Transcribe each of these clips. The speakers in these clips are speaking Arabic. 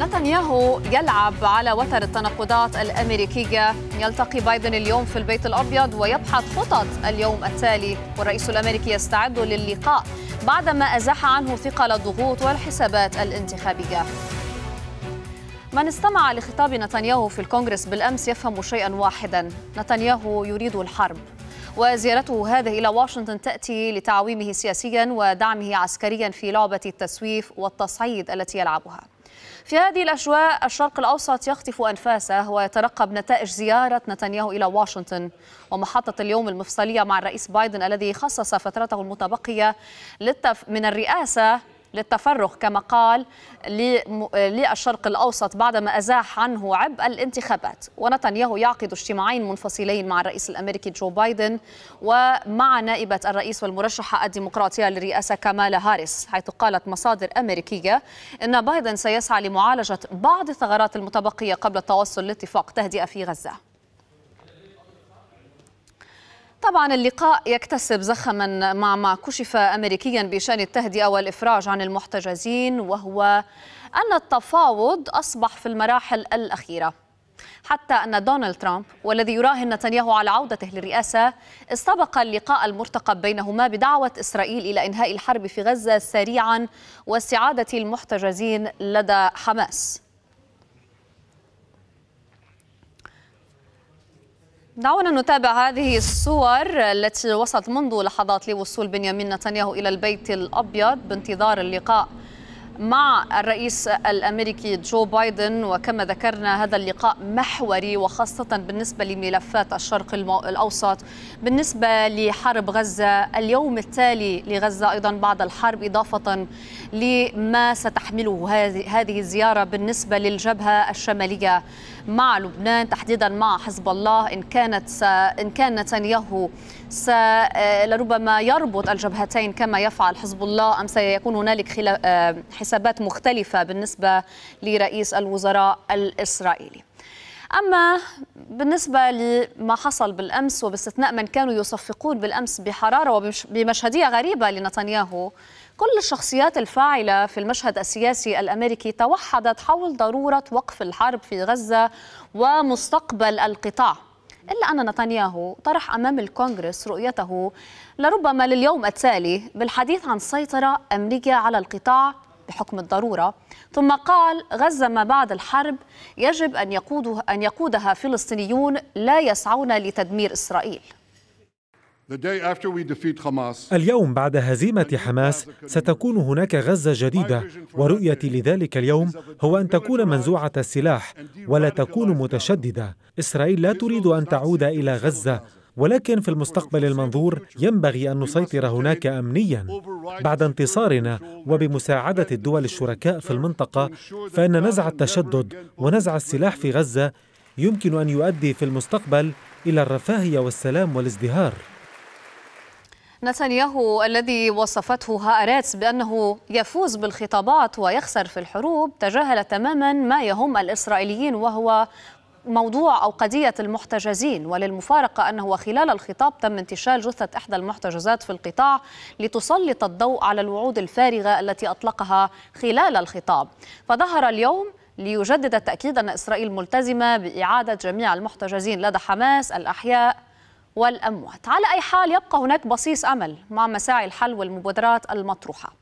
نتنياهو يلعب على وتر التناقضات الأمريكية يلتقي بايدن اليوم في البيت الأبيض ويبحث خطط اليوم التالي والرئيس الأمريكي يستعد للقاء بعدما أزاح عنه ثقل الضغوط والحسابات الانتخابية من استمع لخطاب نتنياهو في الكونغرس بالأمس يفهم شيئا واحدا نتنياهو يريد الحرب وزيارته هذه إلى واشنطن تأتي لتعويمه سياسيا ودعمه عسكريا في لعبة التسويف والتصعيد التي يلعبها في هذه الأجواء الشرق الأوسط يخطف أنفاسه ويترقب نتائج زيارة نتنياهو إلى واشنطن ومحطة اليوم المفصلية مع الرئيس بايدن الذي خصص فترته المتبقية من الرئاسة للتفرغ كما قال للشرق الأوسط بعدما أزاح عنه عبء الانتخابات ونتنياهو يعقد اجتماعين منفصلين مع الرئيس الأمريكي جو بايدن ومع نائبة الرئيس والمرشحة الديمقراطية للرئاسة كمالا هاريس حيث قالت مصادر أمريكية أن بايدن سيسعى لمعالجة بعض الثغرات المتبقية قبل التوصل لاتفاق تهدئة في غزة طبعا اللقاء يكتسب زخما مع ما كشف امريكيا بشان التهدئه والافراج عن المحتجزين وهو ان التفاوض اصبح في المراحل الاخيره حتى ان دونالد ترامب والذي يراهن نتنياهو على عودته للرئاسه استبق اللقاء المرتقب بينهما بدعوه اسرائيل الى انهاء الحرب في غزه سريعا واستعاده المحتجزين لدى حماس دعونا نتابع هذه الصور التي وصلت منذ لحظات لوصول بنيامين نتنياهو إلى البيت الأبيض بانتظار اللقاء مع الرئيس الامريكي جو بايدن وكما ذكرنا هذا اللقاء محوري وخاصه بالنسبه لملفات الشرق الاوسط بالنسبه لحرب غزه اليوم التالي لغزه ايضا بعد الحرب اضافه لما ستحمله هذه الزياره بالنسبه للجبهه الشماليه مع لبنان تحديدا مع حزب الله إن كانت س... إن كان نتنياهو س... آه، لربما يربط الجبهتين كما يفعل حزب الله أم سيكون هنالك خلا... آه، حسابات مختلفة بالنسبة لرئيس الوزراء الإسرائيلي أما بالنسبة لما حصل بالأمس وباستثناء من كانوا يصفقون بالأمس بحرارة وبمشهدية غريبة لنتنياهو كل الشخصيات الفاعلة في المشهد السياسي الأمريكي توحدت حول ضرورة وقف الحرب في غزة ومستقبل القطاع إلا أن نتنياهو طرح أمام الكونغرس رؤيته لربما لليوم التالي بالحديث عن سيطرة أمريكية على القطاع بحكم الضرورة ثم قال غزة ما بعد الحرب يجب أن, يقوده أن يقودها فلسطينيون لا يسعون لتدمير إسرائيل اليوم بعد هزيمة حماس ستكون هناك غزة جديدة ورؤيتي لذلك اليوم هو أن تكون منزوعة السلاح ولا تكون متشددة إسرائيل لا تريد أن تعود إلى غزة ولكن في المستقبل المنظور ينبغي أن نسيطر هناك أمنياً بعد انتصارنا وبمساعدة الدول الشركاء في المنطقة فإن نزع التشدد ونزع السلاح في غزة يمكن أن يؤدي في المستقبل إلى الرفاهية والسلام والازدهار نتنياهو الذي وصفته هارتس بأنه يفوز بالخطابات ويخسر في الحروب تجاهل تماما ما يهم الإسرائيليين وهو موضوع أو قضية المحتجزين وللمفارقة أنه خلال الخطاب تم انتشال جثة إحدى المحتجزات في القطاع لتسلط الضوء على الوعود الفارغة التي أطلقها خلال الخطاب فظهر اليوم ليجدد التأكيد أن إسرائيل ملتزمة بإعادة جميع المحتجزين لدى حماس الأحياء والأموات على أي حال يبقى هناك بصيص أمل مع مساعي الحل والمبادرات المطروحة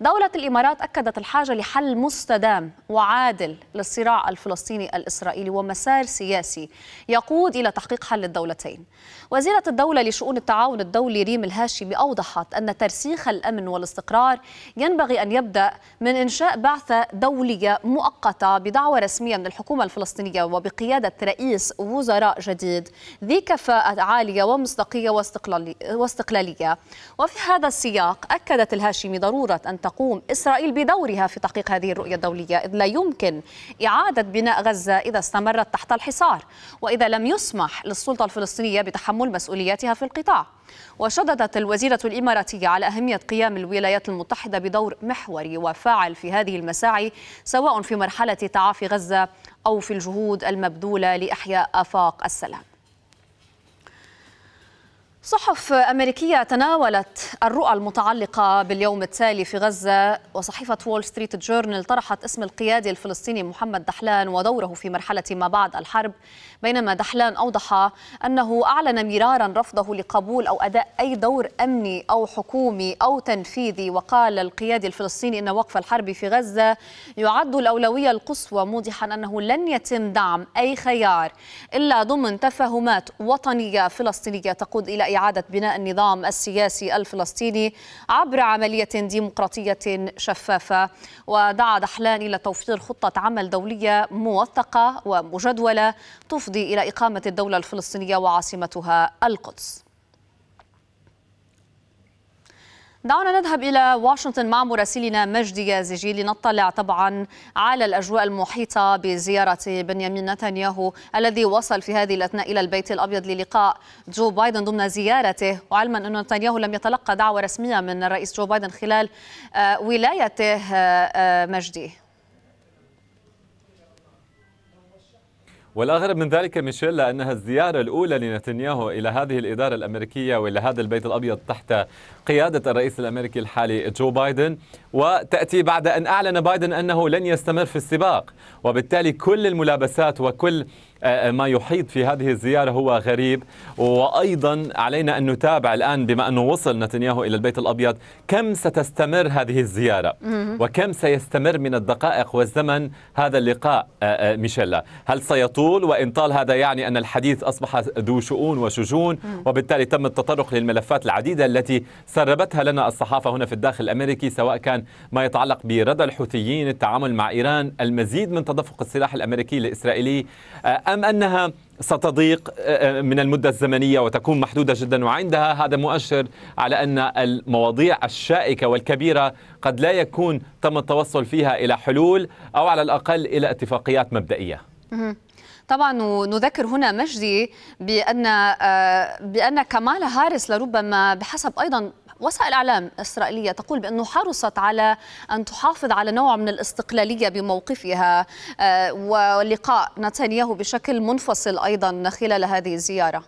دولة الإمارات أكدت الحاجة لحل مستدام وعادل للصراع الفلسطيني الإسرائيلي ومسار سياسي يقود إلى تحقيق حل الدولتين وزيرة الدولة لشؤون التعاون الدولي ريم الهاشمي أوضحت أن ترسيخ الأمن والاستقرار ينبغي أن يبدأ من إنشاء بعثة دولية مؤقتة بدعوة رسمية من الحكومة الفلسطينية وبقيادة رئيس وزراء جديد ذي كفاءة عالية ومصداقية واستقلالية وفي هذا السياق أكدت الهاشمي ضرورة ضروره ان تقوم اسرائيل بدورها في تحقيق هذه الرؤيه الدوليه اذ لا يمكن اعاده بناء غزه اذا استمرت تحت الحصار واذا لم يسمح للسلطه الفلسطينيه بتحمل مسؤولياتها في القطاع وشددت الوزيرة الإماراتية على أهمية قيام الولايات المتحدة بدور محوري وفاعل في هذه المساعي سواء في مرحلة تعافي غزة أو في الجهود المبذولة لإحياء آفاق السلام صحف أمريكية تناولت الرؤى المتعلقة باليوم التالي في غزة وصحيفة وول ستريت جورنال طرحت اسم القيادي الفلسطيني محمد دحلان ودوره في مرحلة ما بعد الحرب بينما دحلان أوضح أنه أعلن مرارا رفضه لقبول أو أداء أي دور أمني أو حكومي أو تنفيذي وقال القيادي الفلسطيني أن وقف الحرب في غزة يعد الأولوية القصوى موضحا أنه لن يتم دعم أي خيار إلا ضمن تفاهمات وطنية فلسطينية تقود إلى إعادة بناء النظام السياسي الفلسطيني عبر عملية ديمقراطية شفافة ودعا دحلان إلى توفير خطة عمل دولية موثقة ومجدولة تفضي إلى إقامة الدولة الفلسطينية وعاصمتها القدس دعونا نذهب إلى واشنطن مع مراسلنا مجدي يازجي لنطلع طبعا على الأجواء المحيطة بزيارة بنيامين نتنياهو الذي وصل في هذه الأثناء إلى البيت الأبيض للقاء جو بايدن ضمن زيارته وعلما أن نتنياهو لم يتلقى دعوة رسمية من الرئيس جو بايدن خلال آه، ولايته آه، آه، مجدي والأغرب من ذلك ميشيل لأنها الزيارة الأولى لنتنياهو إلى هذه الإدارة الأمريكية وإلى هذا البيت الأبيض تحت قيادة الرئيس الأمريكي الحالي جو بايدن وتأتي بعد أن أعلن بايدن أنه لن يستمر في السباق وبالتالي كل الملابسات وكل آه، آه، ما يحيط في هذه الزيارة هو غريب وأيضا علينا أن نتابع الآن بما أنه وصل نتنياهو إلى البيت الأبيض كم ستستمر هذه الزيارة وكم سيستمر من الدقائق والزمن هذا اللقاء آه، ميشيلا هل سيطول وإن طال هذا يعني أن الحديث أصبح ذو شؤون وشجون وبالتالي تم التطرق للملفات العديدة التي سربتها لنا الصحافة هنا في الداخل الأمريكي سواء كان ما يتعلق بردى الحوثيين التعامل مع إيران المزيد من تدفق السلاح الأمريكي الإسرائيلي آه، أم أنها ستضيق آه، آه، من المدة الزمنية وتكون محدودة جدا وعندها هذا مؤشر على أن المواضيع الشائكة والكبيرة قد لا يكون تم التوصل فيها إلى حلول أو على الأقل إلى اتفاقيات مبدئية طبعا نذكر هنا مجدي بأن بأن كمال هارس لربما بحسب أيضا وسائل اعلام اسرائيليه تقول بانه حرصت على ان تحافظ على نوع من الاستقلاليه بموقفها آه، ولقاء نتنياهو بشكل منفصل ايضا خلال هذه الزياره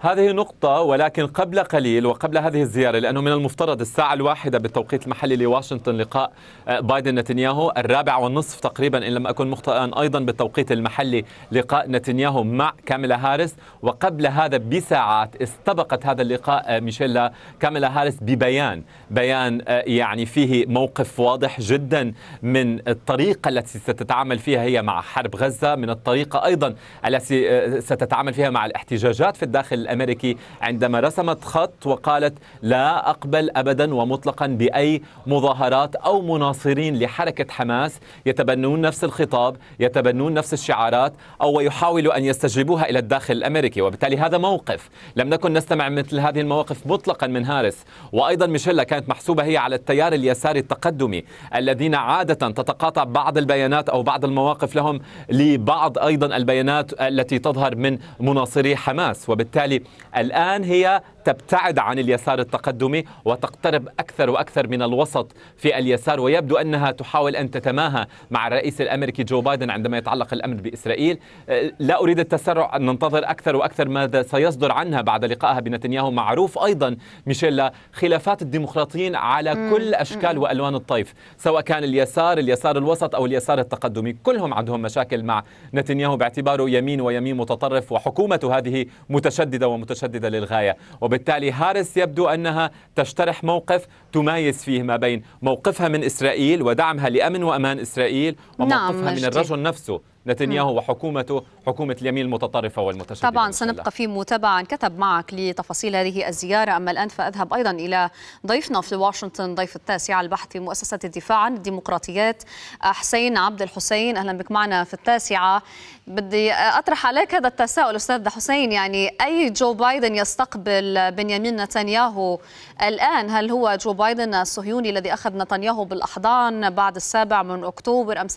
هذه نقطة ولكن قبل قليل وقبل هذه الزيارة لأنه من المفترض الساعة الواحدة بالتوقيت المحلي لواشنطن لقاء آه، بايدن نتنياهو الرابع والنصف تقريبا إن لم أكن مخطئا أيضا بالتوقيت المحلي لقاء نتنياهو مع كاميلا هارس وقبل هذا بساعات استبقت هذا اللقاء آه، ميشيلا كاميلا هارس ببيان بيان آه، يعني فيه موقف واضح جدا من الطريقة التي ستتعامل فيها هي مع حرب غزة من الطريقة أيضا التي ستتعامل فيها مع الاحتجاجات في الداخل الأمريكي عندما رسمت خط وقالت لا أقبل أبدا ومطلقا بأي مظاهرات أو مناصرين لحركة حماس يتبنون نفس الخطاب يتبنون نفس الشعارات أو يحاولوا أن يستجلبوها إلى الداخل الأمريكي وبالتالي هذا موقف لم نكن نستمع مثل هذه المواقف مطلقا من هارس وأيضا ميشيلا كانت محسوبة هي على التيار اليساري التقدمي الذين عادة تتقاطع بعض البيانات أو بعض المواقف لهم لبعض أيضا البيانات التي تظهر من مناصري حماس وبالتالي الآن هي تبتعد عن اليسار التقدمي وتقترب أكثر وأكثر من الوسط في اليسار ويبدو أنها تحاول أن تتماهى مع الرئيس الأمريكي جو بايدن عندما يتعلق الأمر بإسرائيل آه، لا أريد التسرع أن ننتظر أكثر وأكثر ماذا سيصدر عنها بعد لقائها بنتنياهو معروف أيضا ميشيلا خلافات الديمقراطيين على كل أشكال وألوان الطيف سواء كان اليسار اليسار الوسط أو اليسار التقدمي كلهم عندهم مشاكل مع نتنياهو باعتباره يمين ويمين متطرف وحكومته هذه متشددة ومتشددة للغاية وب وبالتالي هارس يبدو أنها تشترح موقف تمايز فيه ما بين موقفها من إسرائيل ودعمها لأمن وأمان إسرائيل وموقفها نعم من الرجل نفسه نتنياهو وحكومته حكومة اليمين المتطرفة والمتشددة طبعا سنبقى في متابعة كتب معك لتفاصيل هذه الزيارة أما الآن فأذهب أيضا إلى ضيفنا في واشنطن ضيف التاسع البحث في مؤسسة الدفاع عن الديمقراطيات حسين عبد الحسين أهلا بك معنا في التاسعة بدي اطرح عليك هذا التساؤل استاذ حسين يعني اي جو بايدن يستقبل بنيامين نتنياهو الان هل هو جو بايدن الصهيوني الذي اخذ نتنياهو بالاحضان بعد السابع من اكتوبر ام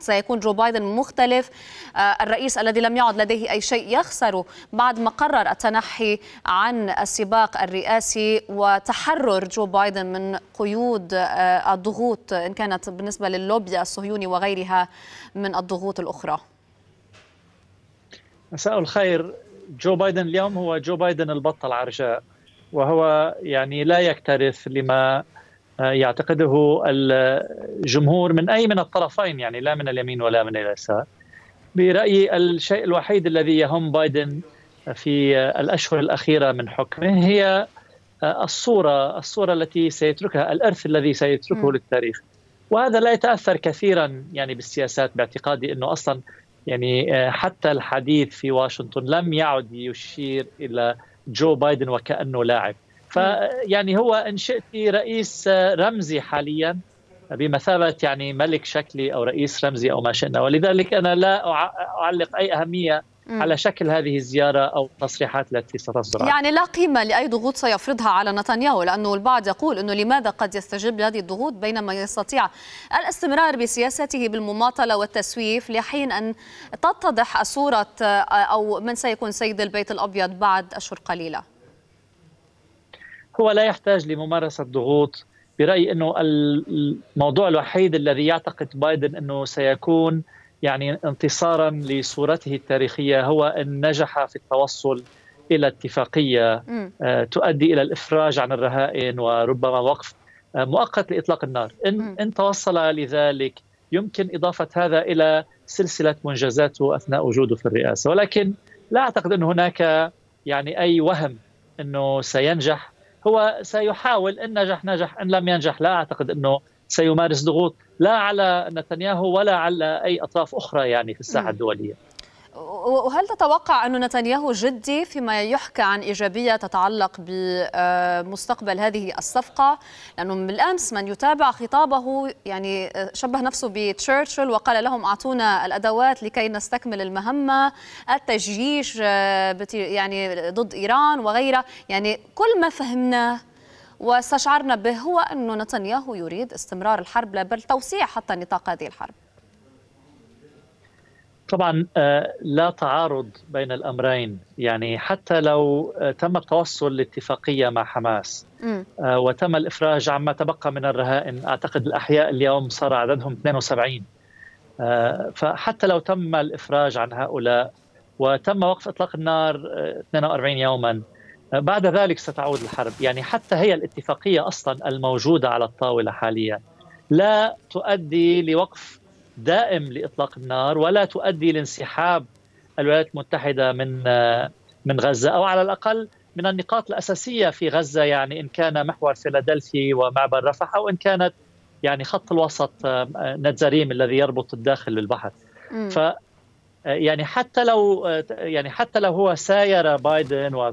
سيكون جو بايدن مختلف آه، الرئيس الذي لم يعد لديه اي شيء يخسره بعد ما قرر التنحي عن السباق الرئاسي وتحرر جو بايدن من قيود آه، الضغوط ان كانت بالنسبه للوبي الصهيوني وغيرها من الضغوط الاخرى مساء الخير جو بايدن اليوم هو جو بايدن البطه العرجاء وهو يعني لا يكترث لما آه، يعتقده الجمهور من اي من الطرفين يعني لا من اليمين ولا من اليسار برايي الشيء الوحيد الذي يهم بايدن في الاشهر الاخيره من حكمه هي آه، الصوره الصوره التي سيتركها الارث الذي سيتركه م. للتاريخ وهذا لا يتاثر كثيرا يعني بالسياسات باعتقادي انه اصلا يعني آه، حتى الحديث في واشنطن لم يعد يشير الى جو بايدن وكانه لاعب فيعني هو ان شئت رئيس آه، رمزي حاليا بمثابه يعني ملك شكلي او رئيس رمزي او ما شئنا ولذلك انا لا اعلق اي اهميه على شكل هذه الزيارة أو التصريحات التي ستصدر يعني لا قيمة لأي ضغوط سيفرضها على نتنياهو لأنه البعض يقول أنه لماذا قد يستجيب لهذه الضغوط بينما يستطيع الاستمرار بسياسته بالمماطلة والتسويف لحين أن تتضح صورة آه، أو من سيكون سيد البيت الأبيض بعد أشهر قليلة هو لا يحتاج لممارسة ضغوط برأيي أنه الموضوع الوحيد الذي يعتقد بايدن أنه سيكون يعني انتصارا لصورته التاريخيه هو ان نجح في التوصل الى اتفاقيه آه، تؤدي الى الافراج عن الرهائن وربما وقف آه، مؤقت لاطلاق النار ان ان توصل لذلك يمكن اضافه هذا الى سلسله منجزاته اثناء وجوده في الرئاسه ولكن لا اعتقد ان هناك يعني اي وهم انه سينجح هو سيحاول ان نجح نجح ان لم ينجح لا اعتقد انه سيمارس ضغوط لا على نتنياهو ولا على أي أطراف أخرى يعني في الساحة الدولية وهل تتوقع أن نتنياهو جدي فيما يحكى عن إيجابية تتعلق بمستقبل هذه الصفقة لأنه من الأمس من يتابع خطابه يعني شبه نفسه بتشرشل وقال لهم أعطونا الأدوات لكي نستكمل المهمة التجيش آه، يعني ضد إيران وغيرها يعني كل ما فهمناه واستشعرنا به هو أن نتنياهو يريد استمرار الحرب لا بل توسيع حتى نطاق هذه الحرب طبعا آه، لا تعارض بين الامرين يعني حتى لو آه، تم التوصل لاتفاقيه مع حماس آه، وتم الافراج عما تبقى من الرهائن اعتقد الاحياء اليوم صار عددهم 72 فحتى لو تم الافراج عن هؤلاء وتم وقف اطلاق النار 42 يوما بعد ذلك ستعود الحرب يعني حتى هي الاتفاقية أصلا الموجودة على الطاولة حاليا لا تؤدي لوقف دائم لإطلاق النار ولا تؤدي لانسحاب الولايات المتحدة من من غزة أو على الأقل من النقاط الأساسية في غزة يعني إن كان محور فيلادلفي ومعبر رفح أو إن كانت يعني خط الوسط آه، نتزريم الذي يربط الداخل بالبحر ف يعني حتى لو يعني حتى لو هو ساير بايدن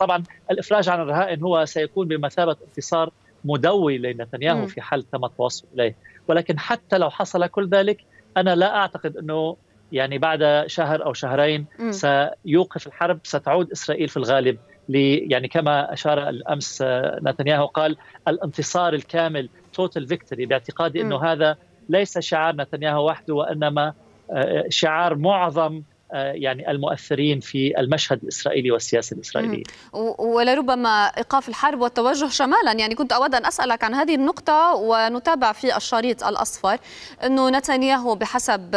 طبعا الافراج عن الرهائن هو سيكون بمثابه انتصار مدوي لنتنياهو في حال تم التوصل اليه ولكن حتى لو حصل كل ذلك انا لا اعتقد انه يعني بعد شهر او شهرين سيوقف الحرب ستعود اسرائيل في الغالب يعني كما اشار الامس نتنياهو قال الانتصار الكامل توتال فيكتوري باعتقادي انه هذا ليس شعار نتنياهو وحده وانما آه، آه، شعار معظم آه، يعني المؤثرين في المشهد الاسرائيلي والسياسه الاسرائيليه. ولربما ايقاف الحرب والتوجه شمالا، يعني كنت اود ان اسالك عن هذه النقطه ونتابع في الشريط الاصفر انه نتنياهو بحسب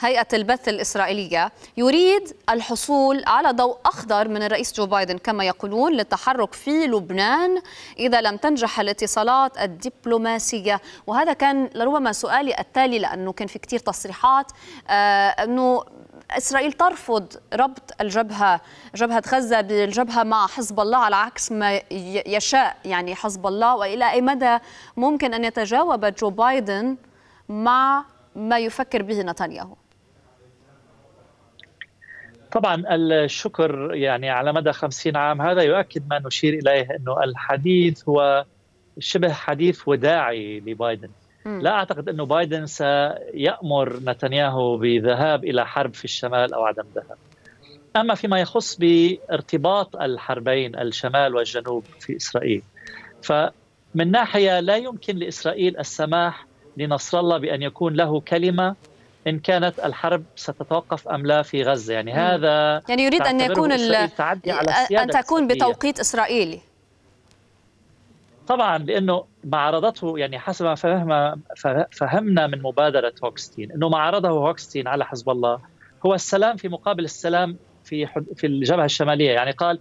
هيئه البث الاسرائيليه يريد الحصول على ضوء اخضر من الرئيس جو بايدن كما يقولون للتحرك في لبنان اذا لم تنجح الاتصالات الدبلوماسيه، وهذا كان لربما سؤالي التالي لانه كان في كثير تصريحات آه، انه اسرائيل ترفض ربط الجبهه جبهه غزه بالجبهه مع حزب الله على عكس ما يشاء يعني حزب الله والى اي مدى ممكن ان يتجاوب جو بايدن مع ما يفكر به نتنياهو طبعا الشكر يعني على مدى خمسين عام هذا يؤكد ما نشير إليه أنه الحديث هو شبه حديث وداعي لبايدن لا اعتقد انه بايدن سيامر نتنياهو بذهاب الى حرب في الشمال او عدم ذهاب. اما فيما يخص بارتباط الحربين الشمال والجنوب في اسرائيل فمن ناحيه لا يمكن لاسرائيل السماح لنصر الله بان يكون له كلمه ان كانت الحرب ستتوقف ام لا في غزه يعني هذا يعني يريد ان يكون ال... ان تكون بتوقيت اسرائيلي طبعا لانه ما عرضته يعني حسب ما فهمنا فهمنا من مبادره هوكستين انه ما عرضه هوكستين على حزب الله هو السلام في مقابل السلام في في الجبهه الشماليه يعني قال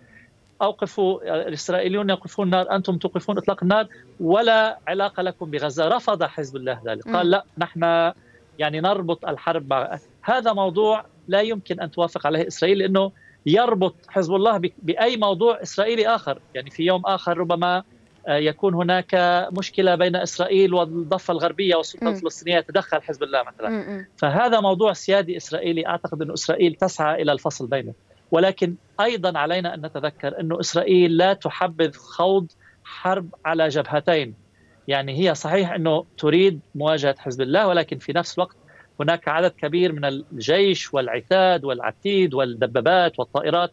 اوقفوا الاسرائيليون يوقفون النار انتم توقفون اطلاق النار ولا علاقه لكم بغزه رفض حزب الله ذلك قال لا نحن يعني نربط الحرب مع هذا موضوع لا يمكن ان توافق عليه اسرائيل لانه يربط حزب الله باي موضوع اسرائيلي اخر يعني في يوم اخر ربما آه، يكون هناك مشكله بين اسرائيل والضفه الغربيه والسلطه الفلسطينيه يتدخل حزب الله مثلا فهذا موضوع سيادي اسرائيلي اعتقد ان اسرائيل تسعى الى الفصل بينه ولكن ايضا علينا ان نتذكر انه اسرائيل لا تحبذ خوض حرب على جبهتين يعني هي صحيح انه تريد مواجهه حزب الله ولكن في نفس الوقت هناك عدد كبير من الجيش والعتاد والعتيد والدبابات والطائرات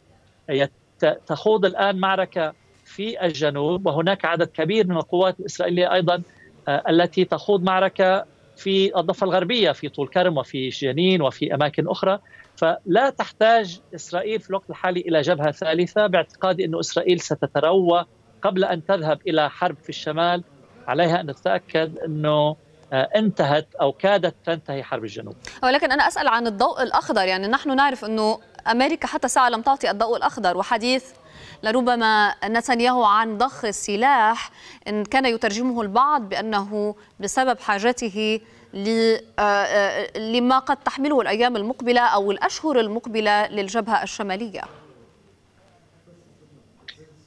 تخوض الان معركه في الجنوب وهناك عدد كبير من القوات الإسرائيلية أيضا آه، التي تخوض معركة في الضفة الغربية في طول كرم وفي جنين وفي أماكن أخرى فلا تحتاج إسرائيل في الوقت الحالي إلى جبهة ثالثة باعتقادي أن إسرائيل ستتروى قبل أن تذهب إلى حرب في الشمال عليها أن تتأكد أنه آه، انتهت او كادت تنتهي حرب الجنوب ولكن انا اسال عن الضوء الاخضر يعني نحن نعرف انه امريكا حتى ساعه لم تعطي الضوء الاخضر وحديث لربما نتنياهو عن ضخ السلاح إن كان يترجمه البعض بأنه بسبب حاجته آه، آه، لما قد تحمله الأيام المقبلة أو الأشهر المقبلة للجبهة الشمالية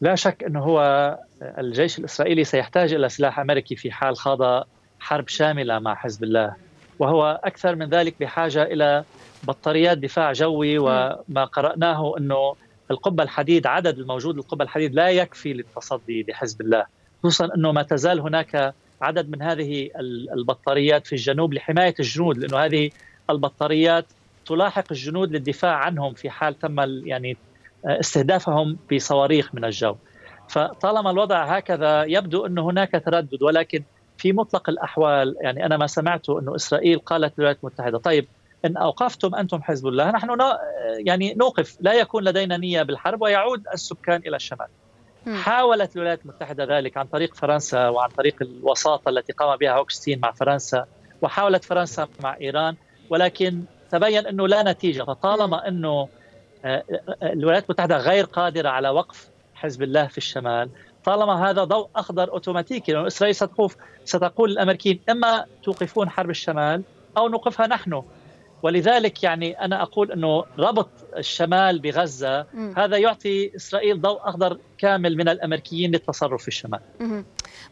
لا شك أنه هو الجيش الإسرائيلي سيحتاج إلى سلاح أمريكي في حال خاض حرب شاملة مع حزب الله وهو أكثر من ذلك بحاجة إلى بطاريات دفاع جوي وما قرأناه أنه القبة الحديد عدد الموجود القبة الحديد لا يكفي للتصدي لحزب الله خصوصا أنه ما تزال هناك عدد من هذه البطاريات في الجنوب لحماية الجنود لأنه هذه البطاريات تلاحق الجنود للدفاع عنهم في حال تم يعني آه، استهدافهم بصواريخ من الجو فطالما الوضع هكذا يبدو أن هناك تردد ولكن في مطلق الأحوال يعني أنا ما سمعته أنه إسرائيل قالت للولايات المتحدة طيب ان اوقفتم انتم حزب الله نحن يعني نوقف لا يكون لدينا نيه بالحرب ويعود السكان الى الشمال حاولت الولايات المتحدة ذلك عن طريق فرنسا وعن طريق الوساطة التي قام بها هوكستين مع فرنسا وحاولت فرنسا مع إيران ولكن تبين أنه لا نتيجة فطالما أنه آه، آه، الولايات المتحدة غير قادرة على وقف حزب الله في الشمال طالما هذا ضوء أخضر أوتوماتيكي لأن إسرائيل ستقول الأمريكيين إما توقفون حرب الشمال أو نوقفها نحن ولذلك يعني انا اقول انه ربط الشمال بغزه هذا يعطي اسرائيل ضوء اخضر كامل من الامريكيين للتصرف في الشمال.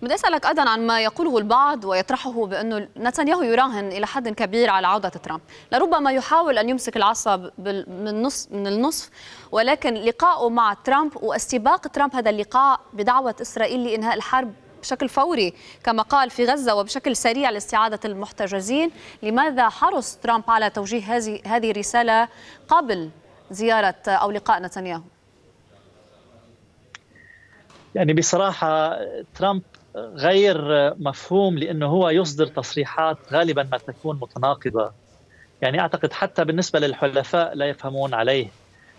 بدي اسالك ايضا عن ما يقوله البعض ويطرحه بانه نتنياهو يراهن الى حد كبير على عوده ترامب، لربما يحاول ان يمسك العصا من النصف من النصف ولكن لقائه مع ترامب واستباق ترامب هذا اللقاء بدعوه اسرائيل لانهاء الحرب بشكل فوري كما قال في غزة وبشكل سريع لاستعادة المحتجزين لماذا حرص ترامب على توجيه هذه هذه الرسالة قبل زيارة أو لقاء نتنياهو يعني بصراحة ترامب غير مفهوم لأنه هو يصدر تصريحات غالبا ما تكون متناقضة يعني أعتقد حتى بالنسبة للحلفاء لا يفهمون عليه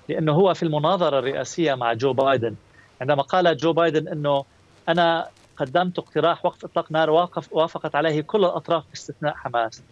لأنه هو في المناظرة الرئاسية مع جو بايدن عندما قال جو بايدن أنه أنا قدمت اقتراح وقف اطلاق نار وافقت عليه كل الاطراف باستثناء حماس.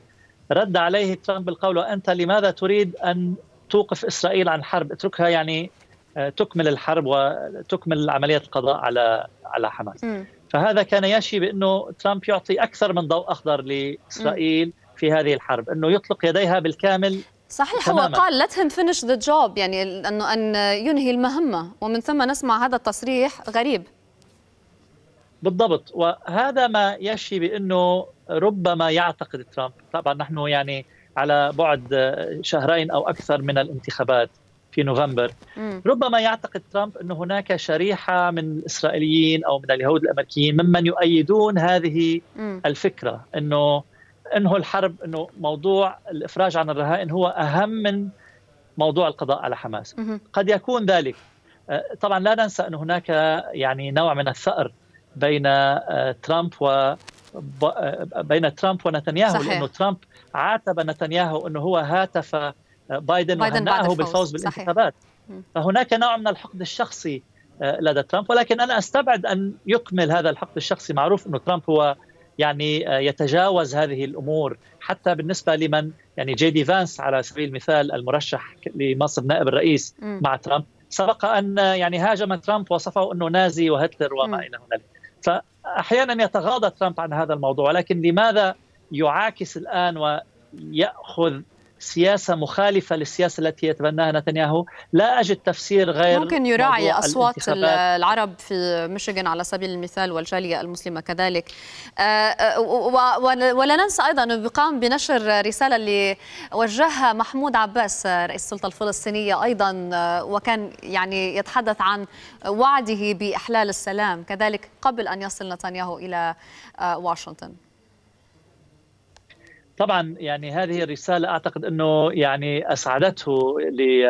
رد عليه ترامب بالقول انت لماذا تريد ان توقف اسرائيل عن الحرب؟ اتركها يعني آه، تكمل الحرب وتكمل عمليه القضاء على على حماس. فهذا كان يشي بانه ترامب يعطي اكثر من ضوء اخضر لاسرائيل في هذه الحرب، انه يطلق يديها بالكامل صحيح هو قال let him finish the job يعني انه ان ينهي المهمه ومن ثم نسمع هذا التصريح غريب بالضبط وهذا ما يشي بانه ربما يعتقد ترامب طبعا نحن يعني على بعد شهرين او اكثر من الانتخابات في نوفمبر م. ربما يعتقد ترامب أن هناك شريحة من الإسرائيليين أو من اليهود الأمريكيين ممن يؤيدون هذه م. الفكرة أنه أنه الحرب أنه موضوع الإفراج عن الرهائن هو أهم من موضوع القضاء على حماس م. قد يكون ذلك آه، طبعا لا ننسى أن هناك يعني نوع من الثأر بين آه، ترامب و آه، بين ترامب ونتنياهو صحيح. لانه ترامب عاتب نتنياهو انه هو هاتف بايدن, بايدن وهنأه بالفوز بالانتخابات فهناك نوع من الحقد الشخصي آه، لدى ترامب ولكن انا استبعد ان يكمل هذا الحقد الشخصي معروف انه ترامب هو يعني يتجاوز هذه الامور حتى بالنسبه لمن يعني جي دي فانس على سبيل المثال المرشح لمنصب نائب الرئيس م. مع ترامب سبق ان يعني هاجم ترامب وصفه انه نازي وهتلر وما الى هنالك فأحيانا يتغاضى ترامب عن هذا الموضوع ولكن لماذا يعاكس الآن ويأخذ سياسة مخالفة للسياسة التي يتبناها نتنياهو لا أجد تفسير غير ممكن يراعي أصوات العرب في ميشيغان على سبيل المثال والجالية المسلمة كذلك آه، آه، ولا ننسى أيضا أنه قام بنشر رسالة اللي وجهها محمود عباس رئيس السلطة الفلسطينية أيضا آه، وكان يعني يتحدث عن وعده بإحلال السلام كذلك قبل أن يصل نتنياهو إلى واشنطن طبعا يعني هذه الرساله اعتقد انه يعني اسعدته ل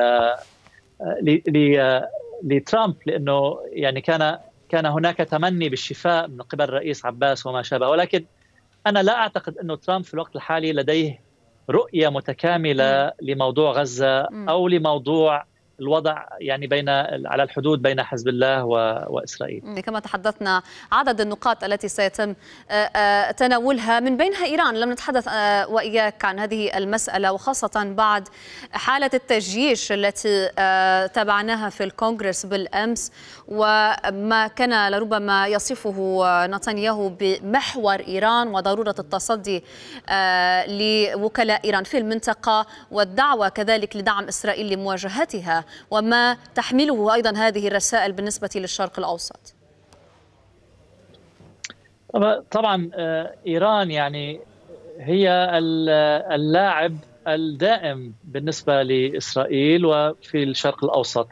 لترامب لانه يعني كان كان هناك تمني بالشفاء من قبل الرئيس عباس وما شابه ولكن انا لا اعتقد انه ترامب في الوقت الحالي لديه رؤيه متكامله لموضوع غزه او لموضوع الوضع يعني بين على الحدود بين حزب الله واسرائيل. يعني كما تحدثنا عدد النقاط التي سيتم آه، آه، تناولها من بينها ايران، لم نتحدث آه، واياك عن هذه المساله وخاصه بعد حاله التجييش التي تابعناها في الكونغرس بالامس وما كان لربما يصفه نتنياهو بمحور ايران وضروره التصدي لوكلاء ايران في المنطقه والدعوه كذلك لدعم اسرائيل لمواجهتها وما تحمله أيضا هذه الرسائل بالنسبة للشرق الأوسط طبعا آه، إيران يعني هي اللاعب الدائم بالنسبة لإسرائيل وفي الشرق الأوسط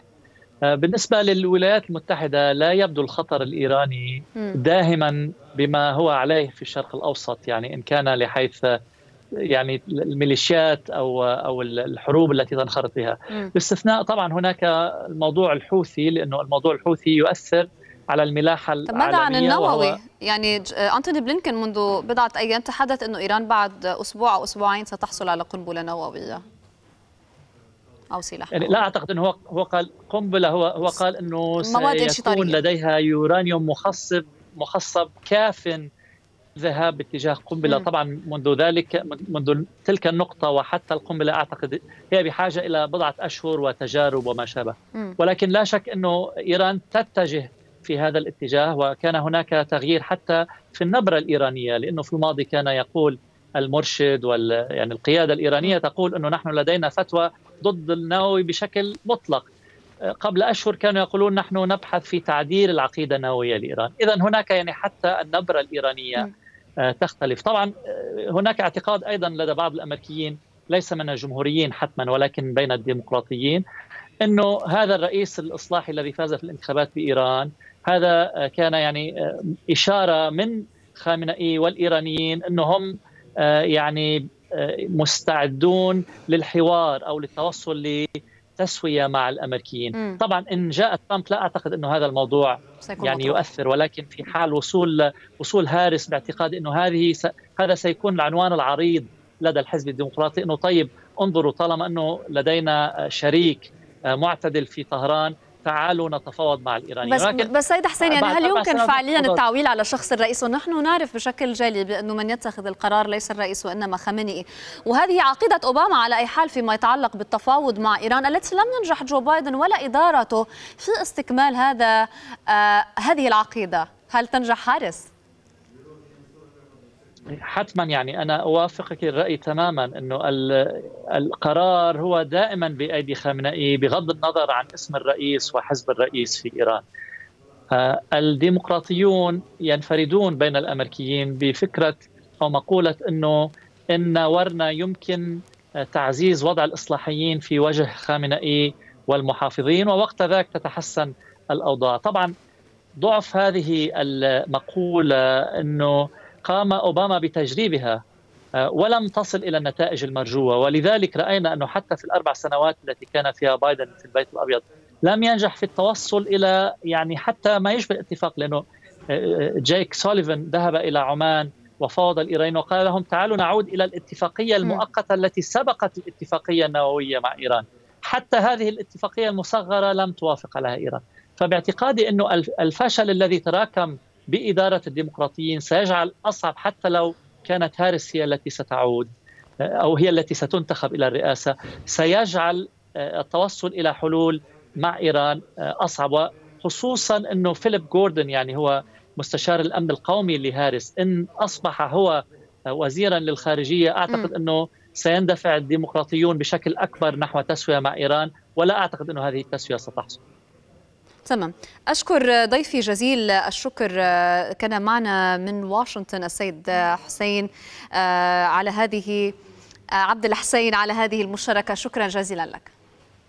آه، بالنسبة للولايات المتحدة لا يبدو الخطر الإيراني داهما بما هو عليه في الشرق الأوسط يعني إن كان لحيث يعني الميليشيات او او الحروب التي تنخرط بها باستثناء طبعا هناك الموضوع الحوثي لانه الموضوع الحوثي يؤثر على الملاحه العالميه ماذا عن النووي؟ يعني انتوني بلينكن منذ بضعه ايام تحدث انه ايران بعد اسبوع او اسبوعين ستحصل على قنبله نوويه او سلاح يعني لا اعتقد انه هو هو قال قنبله هو هو قال انه سيكون لديها يورانيوم مخصب مخصب كاف ذهاب باتجاه قنبله طبعا منذ ذلك منذ تلك النقطه وحتى القنبله اعتقد هي بحاجه الى بضعه اشهر وتجارب وما شابه ولكن لا شك انه ايران تتجه في هذا الاتجاه وكان هناك تغيير حتى في النبره الايرانيه لانه في الماضي كان يقول المرشد وال يعني القياده الايرانيه تقول انه نحن لدينا فتوى ضد النووي بشكل مطلق قبل اشهر كانوا يقولون نحن نبحث في تعديل العقيده النوويه لايران، اذا هناك يعني حتى النبره الايرانيه آه، تختلف طبعا آه، هناك اعتقاد أيضا لدى بعض الأمريكيين ليس من الجمهوريين حتما ولكن بين الديمقراطيين انه هذا الرئيس الاصلاحي الذي فاز في الانتخابات بايران هذا آه، كان يعني اشاره من خامنئي والايرانيين انه هم يعني مستعدون للحوار او للتوصل ل التسويه مع الامريكيين م. طبعا ان جاء ترامب لا اعتقد انه هذا الموضوع يعني يؤثر ولكن في حال وصول وصول هارس باعتقادي انه هذه س... هذا سيكون العنوان العريض لدى الحزب الديمقراطي انه طيب انظروا طالما انه لدينا شريك آه، معتدل في طهران تعالوا نتفاوض مع الايرانيين بس ولكن بس سيد حسين يعني هل يمكن فعليا التعويل على شخص الرئيس ونحن نعرف بشكل جلي بانه من يتخذ القرار ليس الرئيس وانما خامنئي وهذه عقيده اوباما على اي حال فيما يتعلق بالتفاوض مع ايران التي لم ينجح جو بايدن ولا ادارته في استكمال هذا آه هذه العقيده هل تنجح حارس حتما يعني انا اوافقك الراي تماما انه القرار هو دائما بايدي خامنئي بغض النظر عن اسم الرئيس وحزب الرئيس في ايران. آه، الديمقراطيون ينفردون بين الامريكيين بفكره او مقوله انه ان ورنا يمكن تعزيز وضع الاصلاحيين في وجه خامنئي والمحافظين ووقت ذاك تتحسن الاوضاع، طبعا ضعف هذه المقوله انه قام أوباما بتجريبها آه، ولم تصل إلى النتائج المرجوة ولذلك رأينا أنه حتى في الأربع سنوات التي كان فيها بايدن في البيت الأبيض لم ينجح في التوصل إلى يعني حتى ما يشبه الاتفاق لأنه آه، آه، جيك سوليفان ذهب إلى عمان وفاوض الايرانيين وقال لهم تعالوا نعود الى الاتفاقيه المؤقته التي سبقت الاتفاقيه النوويه مع ايران حتى هذه الاتفاقيه المصغره لم توافق عليها ايران فباعتقادي انه الفشل الذي تراكم بإدارة الديمقراطيين سيجعل أصعب حتى لو كانت هارس هي التي ستعود آه، أو هي التي ستنتخب إلى الرئاسة سيجعل آه، التوصل إلى حلول مع إيران آه، أصعب خصوصا أنه فيليب جوردن يعني هو مستشار الأمن القومي لهارس إن أصبح هو وزيرا للخارجية أعتقد أنه سيندفع الديمقراطيون بشكل أكبر نحو تسوية مع إيران ولا أعتقد أنه هذه التسوية ستحصل تمام أشكر ضيفي جزيل الشكر كان معنا من واشنطن السيد حسين آه، على هذه آه، عبد الحسين على هذه المشاركة شكرا جزيلا لك